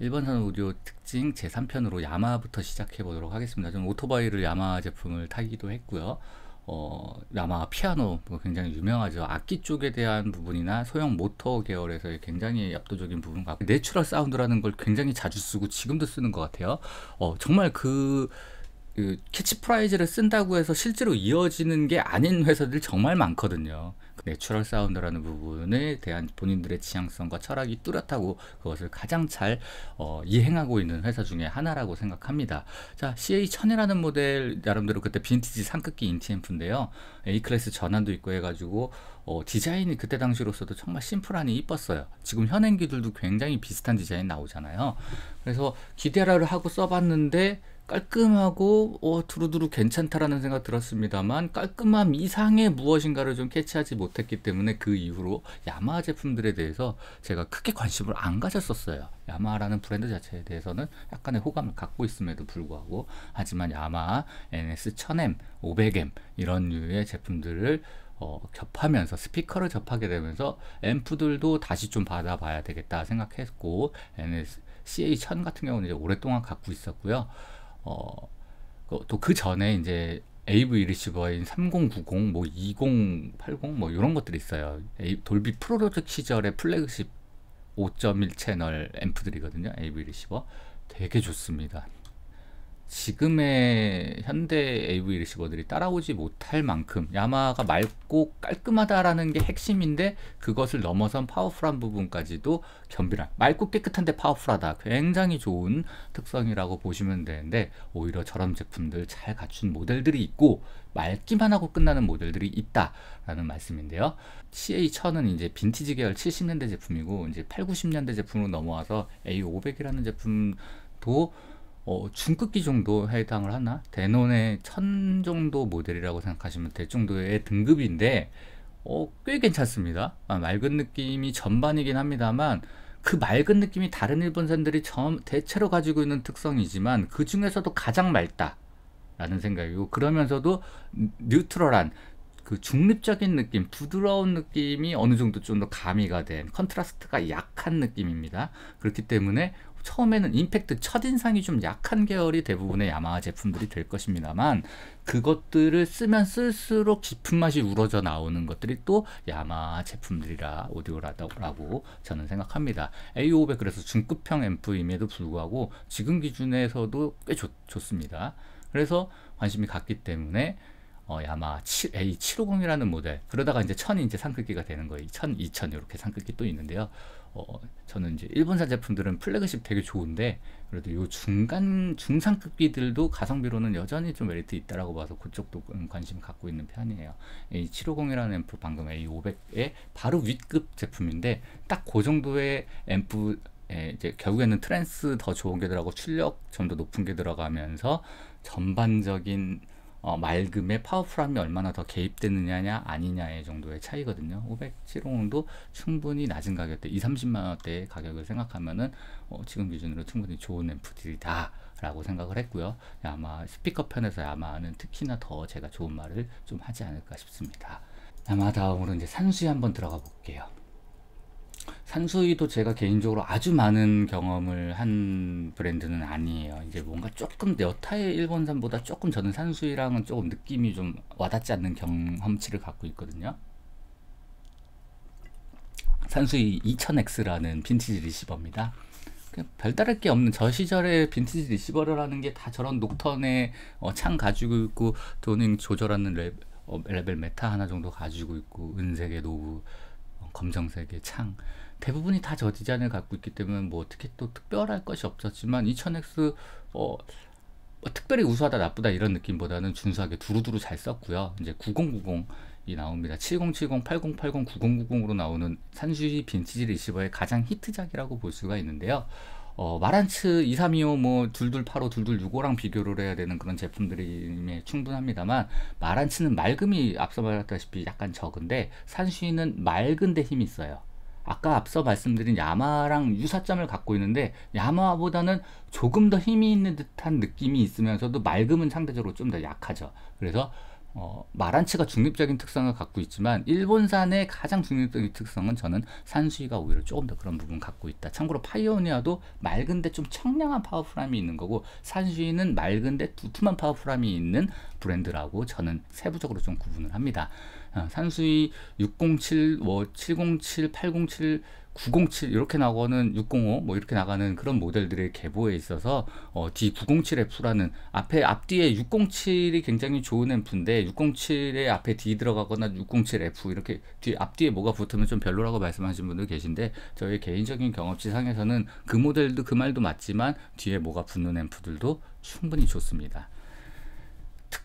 일번산 오디오 특징 제3편으로 야마부터 시작해 보도록 하겠습니다. 저는 오토바이를 야마 제품을 타기도 했고요. 어, 야마 피아노 뭐 굉장히 유명하죠. 악기 쪽에 대한 부분이나 소형 모터 계열에서의 굉장히 압도적인 부분 같고 내추럴 사운드라는 걸 굉장히 자주 쓰고 지금도 쓰는 것 같아요. 어, 정말 그, 그 캐치프라이즈를 쓴다고 해서 실제로 이어지는 게 아닌 회사들 정말 많거든요. 내추럴 사운드라는 부분에 대한 본인들의 지향성과 철학이 뚜렷하고 그것을 가장 잘 어, 이행하고 있는 회사 중에 하나라고 생각합니다. 자, CA1000이라는 모델 나름대로 그때 빈티지 상급기 인티앰프인데요. A클래스 전환도 있고 해가지고 어, 디자인이 그때 당시로서도 정말 심플하니 이뻤어요. 지금 현행기들도 굉장히 비슷한 디자인 나오잖아요. 그래서 기대를 하고 써봤는데 깔끔하고 어, 두루두루 괜찮다라는 생각 들었습니다만 깔끔함 이상의 무엇인가를 좀 캐치하지 못했기 때문에 그 이후로 야마하 제품들에 대해서 제가 크게 관심을 안 가졌었어요. 야마하라는 브랜드 자체에 대해서는 약간의 호감을 갖고 있음에도 불구하고 하지만 야마하 NS 1000M, 500M 이런 류의 제품들을 어, 접하면서 스피커를 접하게 되면서 앰프들도 다시 좀 받아봐야 되겠다 생각했고 NS CA1000 같은 경우는 이제 오랫동안 갖고 있었고요. 어, 또그 그 전에 이제 AV 리시버인 3090, 뭐 2080, 뭐 이런 것들이 있어요. 돌비 프로로젝 시절의 플래그십 5.1 채널 앰프들이거든요. AV 리시버. 되게 좋습니다. 지금의 현대 AV 리시버들이 따라오지 못할 만큼 야마가 맑고 깔끔하다라는 게 핵심인데 그것을 넘어선 파워풀한 부분까지도 겸비한 맑고 깨끗한데 파워풀하다 굉장히 좋은 특성이라고 보시면 되는데 오히려 저런 제품들 잘 갖춘 모델들이 있고 맑기만 하고 끝나는 모델들이 있다라는 말씀인데요. CA1000은 이제 빈티지 계열 70년대 제품이고 이제 8, 90년대 제품으로 넘어와서 A500이라는 제품도 어, 중급기 정도 해당을 하나? 대논의천 정도 모델이라고 생각하시면 될 정도의 등급인데 어, 꽤 괜찮습니다. 아, 맑은 느낌이 전반이긴 합니다만 그 맑은 느낌이 다른 일본산들이 점, 대체로 가지고 있는 특성이지만 그 중에서도 가장 맑다. 라는 생각이고 그러면서도 뉴트럴한 그 중립적인 느낌, 부드러운 느낌이 어느 정도 좀 더 가미가 된 컨트라스트가 약한 느낌입니다. 그렇기 때문에 처음에는 임팩트 첫인상이 좀 약한 계열이 대부분의 야마하 제품들이 될 것입니다만 그것들을 쓰면 쓸수록 깊은 맛이 우러져 나오는 것들이 또 야마하 제품들이라 오디오라고 저는 생각합니다. A500 그래서 중급형 앰프임에도 불구하고 지금 기준에서도 꽤 좋, 좋습니다. 그래서 관심이 갔기 때문에 어, 야마 7, A750이라는 모델 그러다가 이제 1000이 이제 상급기가 되는 거예요. 1000, 2000 이렇게 상급기 또 있는데요. 어, 저는 이제 일본산 제품들은 플래그십 되게 좋은데 그래도 요 중간 중상급기들도 가성비로는 여전히 좀 메리트 있다라고 봐서 그쪽도 관심 갖고 있는 편이에요. A750이라는 앰프 방금 A500의 바로 윗급 제품인데 딱 그 정도의 앰프 예, 이제 결국에는 트랜스 더 좋은 게 들어가고 출력 좀 더 높은 게 들어가면서 전반적인 어, 맑음의 파워풀함이 얼마나 더 개입되느냐 아니냐의 정도의 차이거든요. 507호도 충분히 낮은 가격대 2, 30만 원대의 가격을 생각하면은 어, 지금 기준으로 충분히 좋은 앰프들이다. 라고 생각을 했고요. 아마 스피커 편에서 아마는 특히나 더 제가 좋은 말을 좀 하지 않을까 싶습니다. 야마 다음으로 이제 산수에 한번 들어가 볼게요. 산수유도 제가 개인적으로 아주 많은 경험을 한 브랜드는 아니에요. 이제 뭔가 조금 여타의 일본산보다 조금 저는 산수유랑은 조금 느낌이 좀 와닿지 않는 경험치를 갖고 있거든요. 산수유 2000X라는 빈티지 리시버입니다. 별다를 게 없는 저 시절의 빈티지 리시버라는 게 다 저런 녹턴의 어, 창 가지고 있고 도닝 조절하는 어, 레벨 메타 하나 정도 가지고 있고 은색의 노브 검정색의 창 대부분이 다 저 디자인을 갖고 있기 때문에 뭐 어떻게 또 특별할 것이 없었지만 2000X 어, 뭐 특별히 우수하다 나쁘다 이런 느낌보다는 준수하게 두루두루 잘 썼고요. 이제 9090이 나옵니다. 7070, 8080, 9090으로 나오는 산수지 빈티지 리시버의 가장 히트작이라고 볼 수가 있는데요. 어, 마란츠 2325, 뭐, 2285, 2265랑 비교를 해야 되는 그런 제품들이 충분합니다만, 마란츠는 맑음이 앞서 말했다시피 약간 적은데, 산수인은 맑은데 힘이 있어요. 아까 앞서 말씀드린 야마랑 유사점을 갖고 있는데, 야마보다는 조금 더 힘이 있는 듯한 느낌이 있으면서도 맑음은 상대적으로 좀 더 약하죠. 그래서 어, 마란츠가 중립적인 특성을 갖고 있지만 일본산의 가장 중립적인 특성은 저는 산수위가 오히려 조금 더 그런 부분 갖고 있다. 참고로 파이오니아도 맑은데 좀 청량한 파워풀함이 있는 거고 산수위는 맑은데 두툼한 파워풀함이 있는 브랜드라고 저는 세부적으로 좀 구분을 합니다. 어, 산수위 607, 뭐 707, 807, 907 이렇게 나가는 605뭐 이렇게 나가는 그런 모델들의 계보에 있어서 어, D907F라는 앞에 앞뒤에 607이 굉장히 좋은 앰프인데 607에 앞에 D 들어가거나 607F 이렇게 뒤 앞뒤에 뭐가 붙으면 좀 별로라고 말씀하시는 분들 계신데 저희 개인적인 경험치상에서는 그 모델도 그 말도 맞지만 뒤에 뭐가 붙는 앰프들도 충분히 좋습니다.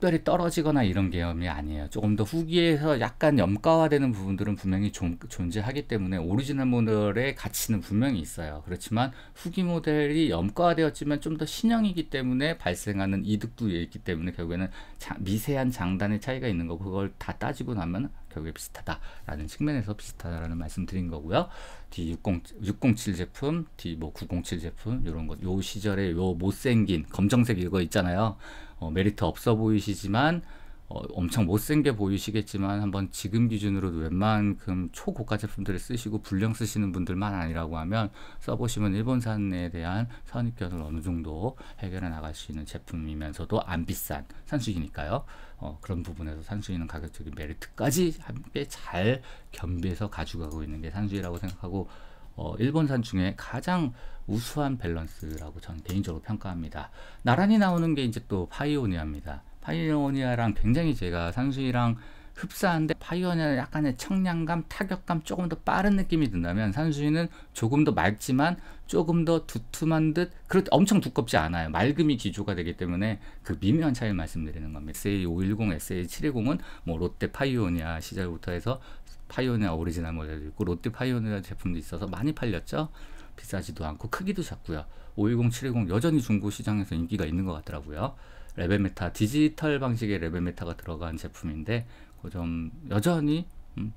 특별히 떨어지거나 이런 개념이 아니에요. 조금 더 후기에서 약간 염가화되는 부분들은 분명히 존, 존재하기 때문에 오리지널 모델의 가치는 분명히 있어요. 그렇지만 후기 모델이 염가화되었지만 좀 더 신형이기 때문에 발생하는 이득도 있기 때문에 결국에는 자, 미세한 장단의 차이가 있는 거 그걸 다 따지고 나면 결국에 비슷하다라는 측면에서 비슷하다라는 말씀드린 거고요. D607 6 0 제품, D907 뭐 제품 이런 것, 요 시절에 요 못생긴 검정색 이거 있잖아요. 어, 메리트 없어 보이시지만 어, 엄청 못생겨 보이시겠지만 한번 지금 기준으로도 웬만큼 초고가 제품들을 쓰시고 불량 쓰시는 분들만 아니라고 하면 써보시면 일본산에 대한 선입견을 어느 정도 해결해 나갈 수 있는 제품이면서도 안 비싼 산수기니까요. 어, 그런 부분에서 산수유는 가격적인 메리트까지 함께 잘 겸비해서 가져가고 있는 게 산수유라고 생각하고 어, 일본산 중에 가장 우수한 밸런스라고 저는 개인적으로 평가합니다. 나란히 나오는 게 이제 또 파이오니아입니다. 파이오니아랑 굉장히 제가 산수유랑 흡사한데 파이어는 약간의 청량감, 타격감 조금 더 빠른 느낌이 든다면 산수유는 조금 더 맑지만 조금 더 두툼한 듯 그렇 엄청 두껍지 않아요. 맑음이 기조가 되기 때문에 그 미묘한 차이를 말씀드리는 겁니다. SA510, SA720은 뭐 롯데 파이오니아 시절부터 해서 파이오니아 오리지널 모델도 있고 롯데 파이오니아 제품도 있어서 많이 팔렸죠. 비싸지도 않고 크기도 작고요. 510, 720 여전히 중고 시장에서 인기가 있는 것 같더라고요. 레벨메타 디지털 방식의 레벨메타가 들어간 제품인데 그점 여전히 음,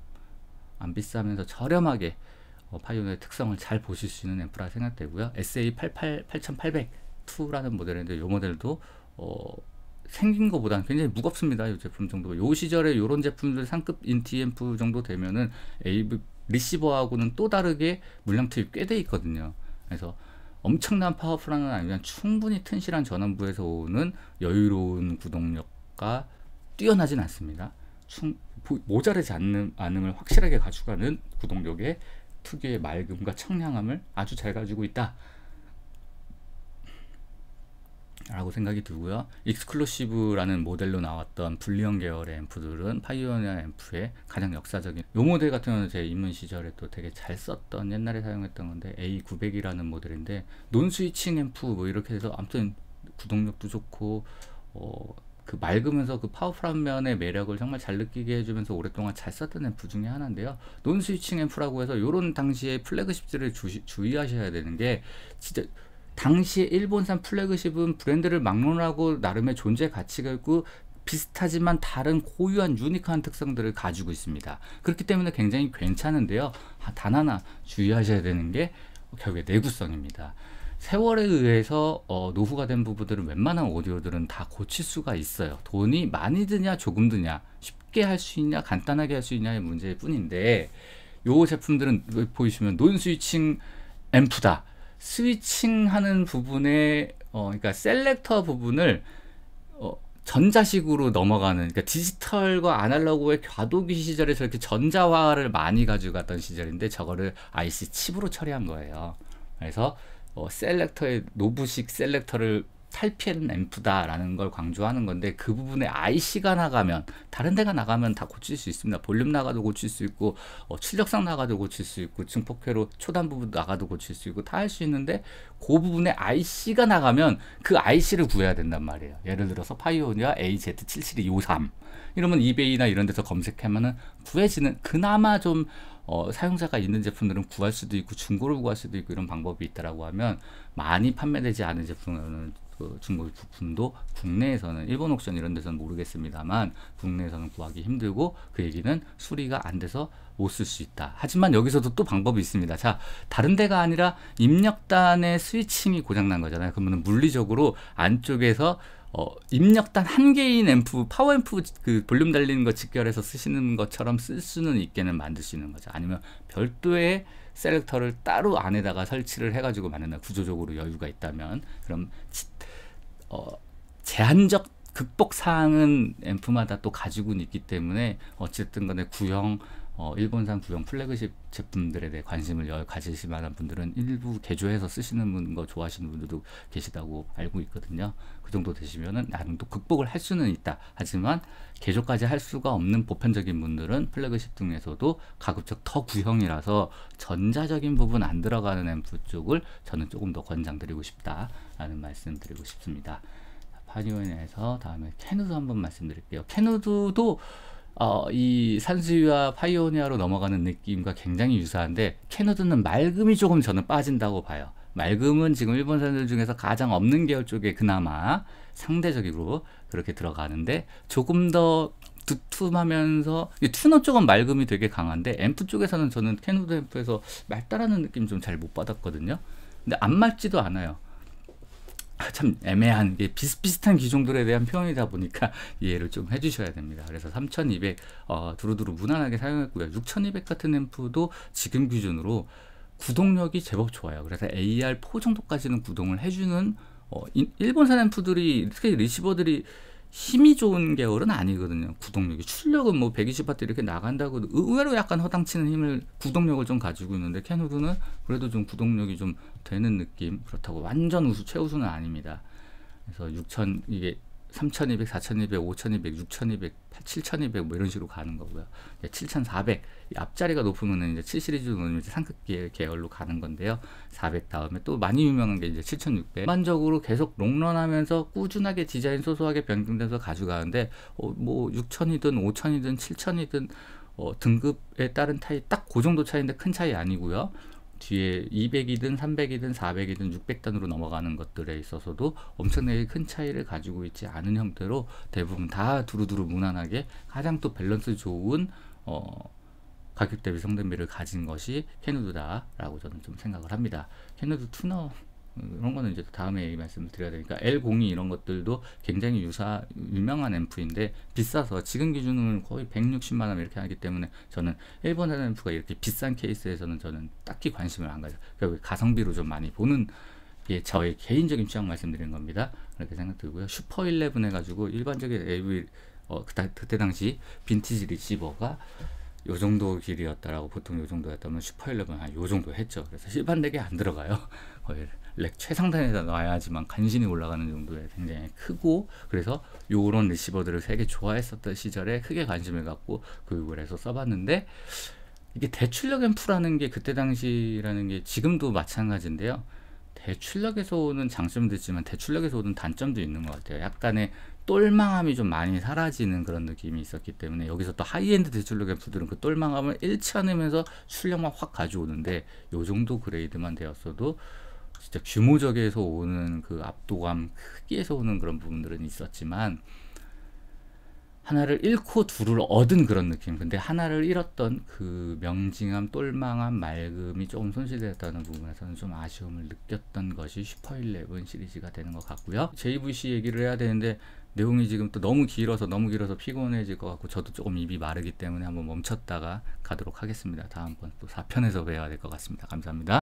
안 비싸면서 저렴하게 어, 파이오니의 특성을 잘 보실 수 있는 앰프라 생각되고요. SA88 8800-2라는 모델인데 이 모델도 어, 생긴 것보다는 굉장히 무겁습니다. 이 제품 정도요 시절에 이런 제품들 상급 인티앰프 정도 되면은 AV 리시버하고는 또 다르게 물량 투입 꽤 돼 있거든요. 그래서 엄청난 파워풀한 건 아니면 충분히 튼실한 전원부에서 오는 여유로운 구동력과 뛰어나진 않습니다. 충, 모자르지 않는, 않음을 확실하게 가져가는 구동력에 특유의 맑음과 청량함을 아주 잘 가지고 있다. 라고 생각이 들고요. 익스클루시브라는 모델로 나왔던 불리언 계열의 앰프들은 파이오니아 앰프의 가장 역사적인 요 모델 같은 경우는 제 입문 시절에 또 되게 잘 썼던 옛날에 사용했던 건데 A900이라는 모델인데 논 스위칭 앰프 뭐 이렇게 해서 아무튼 구동력도 좋고 어, 그 맑으면서 그 파워풀한 면의 매력을 정말 잘 느끼게 해주면서 오랫동안 잘 썼던 앰프 중에 하나인데요. 논 스위칭 앰프라고 해서 요런 당시에 플래그십들을 주시, 주의하셔야 되는 게 진짜 당시 에 일본산 플래그십은 브랜드를 막론하고 나름의 존재 가치가 있고 비슷하지만 다른 고유한 유니크한 특성들을 가지고 있습니다. 그렇기 때문에 굉장히 괜찮은데요. 아, 단 하나 주의하셔야 되는 게 결국에 내구성입니다. 세월에 의해서 어, 노후가 된 부부들은 웬만한 오디오들은 다 고칠 수가 있어요. 돈이 많이 드냐 조금 드냐 쉽게 할 수 있냐 간단하게 할 수 있냐의 문제일 뿐인데 요 제품들은 보이시면 논 스위칭 앰프다. 스위칭하는 부분에 어, 그러니까 셀렉터 부분을 어, 전자식으로 넘어가는 그러니까 디지털과 아날로그의 과도기 시절에서 이렇게 전자화를 많이 가져갔던 시절인데 저거를 IC 칩으로 처리한 거예요. 그래서 어, 셀렉터의 노브식 셀렉터를 탈피는 앰프다라는 걸 강조하는 건데 그 부분에 IC가 나가면 다른 데가 나가면 다 고칠 수 있습니다. 볼륨 나가도 고칠 수 있고 어, 출력상 나가도 고칠 수 있고 증폭회로 초단 부분 나가도 고칠 수 있고 다 할 수 있는데 그 부분에 IC가 나가면 그 IC를 구해야 된단 말이에요. 예를 들어서 파이오니아 AZ77253 이러면 이베이나 이런 데서 검색하면은 구해지는 그나마 좀 어, 사용자가 있는 제품들은 구할 수도 있고 중고를 구할 수도 있고 이런 방법이 있다라고 하면 많이 판매되지 않은 제품은 그 중고 부품도 국내에서는 일본 옥션 이런 데서는 모르겠습니다만 국내에서는 구하기 힘들고 그 얘기는 수리가 안 돼서 못 쓸 수 있다. 하지만 여기서도 또 방법이 있습니다. 자, 다른 데가 아니라 입력단의 스위칭이 고장난 거잖아요. 그러면 물리적으로 안쪽에서 어, 입력단 한 개인 앰프, 파워 앰프 그 볼륨 달리는 거 직결해서 쓰시는 것처럼 쓸 수는 있게는 만들 수 있는 거죠. 아니면 별도의 셀렉터를 따로 안에다가 설치를 해가지고 만든다. 구조적으로 여유가 있다면. 그럼, 어, 제한적 극복 사항은 앰프마다 또 가지고는 있기 때문에 어쨌든 간에 구형, 어, 일본산 구형 플래그십 제품들에 대해 관심을 가지실 만한 분들은 일부 개조해서 쓰시는 거 좋아하시는 분들도 계시다고 알고 있거든요. 그 정도 되시면은 나름도 극복을 할 수는 있다. 하지만 개조까지 할 수가 없는 보편적인 분들은 플래그십 등에서도 가급적 더 구형이라서 전자적인 부분 안 들어가는 앰프 쪽을 저는 조금 더 권장드리고 싶다라는 말씀 드리고 싶습니다. 파니오에서 다음에 캐누도 한번 말씀드릴게요. 캐누드도 어, 이 산수유와 파이오니아로 넘어가는 느낌과 굉장히 유사한데 캐노드는 맑음이 조금 저는 빠진다고 봐요. 맑음은 지금 일본 산들 중에서 가장 없는 계열 쪽에 그나마 상대적으로 그렇게 들어가는데 조금 더 두툼하면서 투너 쪽은 맑음이 되게 강한데 앰프 쪽에서는 저는 캐노드 앰프에서 맑다라는 느낌 좀 잘 못 받았거든요. 근데 안 맑지도 않아요. 참 애매한 게 비슷비슷한 기종들에 대한 표현이다 보니까 이해를 좀 해주셔야 됩니다. 그래서 3200 어, 두루두루 무난하게 사용했고요. 6200 같은 앰프도 지금 기준으로 구동력이 제법 좋아요. 그래서 AR4 정도까지는 구동을 해주는 어, 일본산 앰프들이 특히 리시버들이 힘이 좋은 계열은 아니거든요. 구동력이 출력은 뭐 120와트 이렇게 나간다고 의외로 약간 허당치는 힘을 구동력을 좀 가지고 있는데 캐누드는 그래도 좀 구동력이 좀 되는 느낌 그렇다고 완전 우수 최우수는 아닙니다. 그래서 6천 이게 삼천이백, 사천이백, 오천이백, 육천이백, 칠천이백 뭐 이런 식으로 가는 거고요. 칠천사백 앞자리가 높으면은 이제 7 시리즈 놓으면 이 상급계 계열로 가는 건데요. 사백 다음에 또 많이 유명한 게 이제 칠천육백. 일반적으로 계속 롱런하면서 꾸준하게 디자인 소소하게 변경돼서 가져가는데 어, 뭐육천이든오천이든칠천이든 어, 등급에 따른 타이딱 그 정도 차이인데 큰 차이 아니고요. 뒤에 200이든 300이든 400이든 600단으로 넘어가는 것들에 있어서도 엄청나게 큰 차이를 가지고 있지 않은 형태로 대부분 다 두루두루 무난하게 가장 또 밸런스 좋은 어, 가격 대비 성능비를 가진 것이 캐누드다라고 저는 좀 생각을 합니다. 캐누드 투너 그런 거는 이제 다음에 말씀을 드려야 되니까 L02 이런 것들도 굉장히 유사 유명한 앰프인데 비싸서 지금 기준으로는 거의 160만 원 이렇게 하기 때문에 저는 일본 앰프가 이렇게 비싼 케이스에서는 저는 딱히 관심을 안 가져. 결국 그러니까 가성비로 좀 많이 보는 게 저의 개인적인 취향 말씀드린 겁니다. 그렇게 생각 되고요 슈퍼 11 해가지고 일반적인 AV 어, 그때, 그때 당시 빈티지 리시버가 요 정도 길이었다라고 보통 요 정도였다면 슈퍼 11 한요 정도 했죠. 그래서 일반 덱에 안 들어가요. 거의. 렉 최상단에다 놔야지만 간신히 올라가는 정도의 굉장히 크고 그래서 요런 리시버들을 되게 좋아했었던 시절에 크게 관심을 갖고 교육을 해서 써봤는데 이게 대출력 앰프라는 게 그때 당시라는 게 지금도 마찬가지인데요. 대출력에서 오는 장점도 있지만 대출력에서 오는 단점도 있는 것 같아요. 약간의 똘망함이 좀 많이 사라지는 그런 느낌이 있었기 때문에 여기서 또 하이엔드 대출력 앰프들은 그 똘망함을 잃지 않으면서 출력만 확 가져오는데 요 정도 그레이드만 되었어도 진짜 규모적에서 오는 그 압도감 크기에서 오는 그런 부분들은 있었지만 하나를 잃고 둘을 얻은 그런 느낌 근데 하나를 잃었던 그 명징함 똘망함 맑음이 조금 손실되었다는 부분에서는 좀 아쉬움을 느꼈던 것이 슈퍼일레븐 시리즈가 되는 것 같고요 JVC 얘기를 해야 되는데 내용이 지금 또 너무 길어서 너무 길어서 피곤해질 것 같고 저도 조금 입이 마르기 때문에 한번 멈췄다가 가도록 하겠습니다 다음번 또 4편에서 뵈야 될 것 같습니다 감사합니다